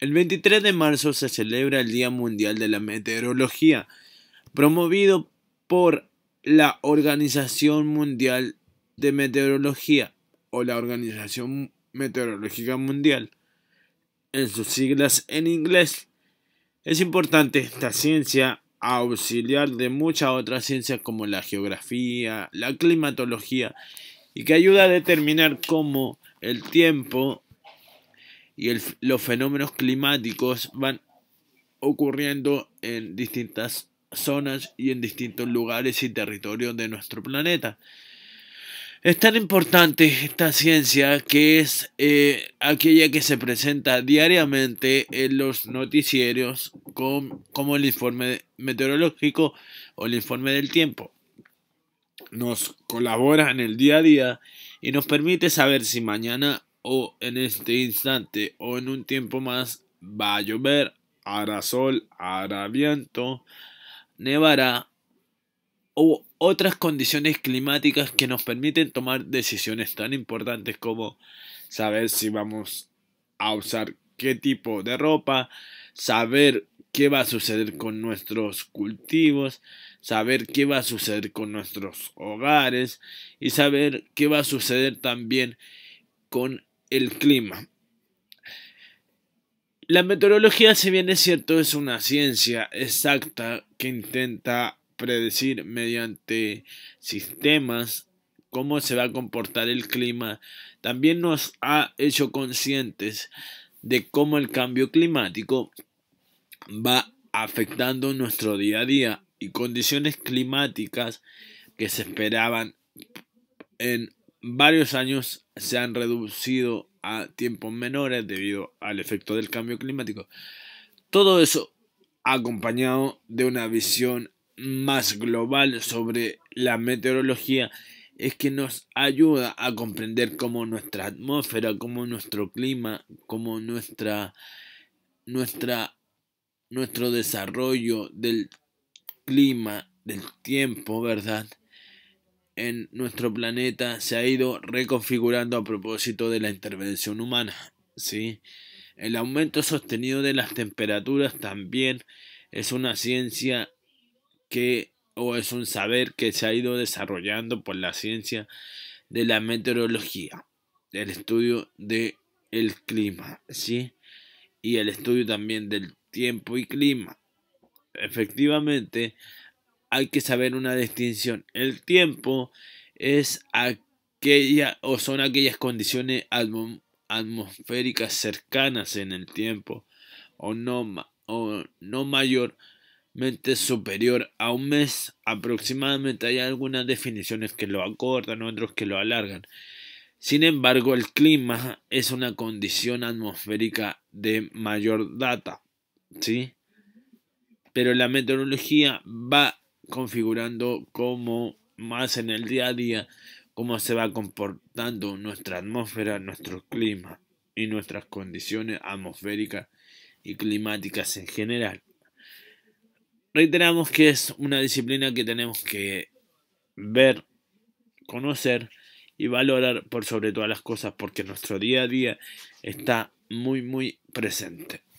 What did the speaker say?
El 23 de marzo se celebra el Día Mundial de la Meteorología, promovido por la Organización Mundial de Meteorología o la Organización Meteorológica Mundial, en sus siglas en inglés. Es importante esta ciencia auxiliar de muchas otras ciencias como la geografía, la climatología y que ayuda a determinar cómo el tiempo y los fenómenos climáticos van ocurriendo en distintas zonas y en distintos lugares y territorios de nuestro planeta. Es tan importante esta ciencia que es eh, aquella que se presenta diariamente en los noticieros con, como el informe meteorológico o el informe del tiempo. Nos colabora en el día a día y nos permite saber si mañana o en este instante o en un tiempo más va a llover, hará sol, hará viento, nevará o otras condiciones climáticas que nos permiten tomar decisiones tan importantes como saber si vamos a usar qué tipo de ropa, saber qué va a suceder con nuestros cultivos, saber qué va a suceder con nuestros hogares y saber qué va a suceder también con el clima. La meteorología, si bien es cierto, es una ciencia exacta que intenta predecir mediante sistemas cómo se va a comportar el clima, también nos ha hecho conscientes de cómo el cambio climático va afectando nuestro día a día y condiciones climáticas que se esperaban en varios años se han reducido a tiempos menores debido al efecto del cambio climático. Todo eso acompañado de una visión más global sobre la meteorología es que nos ayuda a comprender cómo nuestra atmósfera, cómo nuestro clima, cómo nuestra, nuestra, nuestro desarrollo del clima, del tiempo, ¿verdad? en nuestro planeta se ha ido reconfigurando a propósito de la intervención humana. ¿sí? El aumento sostenido de las temperaturas también es una ciencia que o es un saber que se ha ido desarrollando por la ciencia de la meteorología, el estudio del clima, ¿sí? Y el estudio también del tiempo y clima. Efectivamente, hay que saber una distinción. El tiempo es aquella o son aquellas condiciones atmosféricas cercanas en el tiempo o no, o no mayormente superior a un mes aproximadamente. Hay algunas definiciones que lo acortan, otros que lo alargan. Sin embargo, el clima es una condición atmosférica de mayor data, ¿sí? Pero la meteorología va configurando cómo más en el día a día cómo se va comportando nuestra atmósfera, nuestro clima y nuestras condiciones atmosféricas y climáticas en general. Reiteramos que es una disciplina que tenemos que ver, conocer y valorar por sobre todas las cosas porque nuestro día a día está muy muy presente.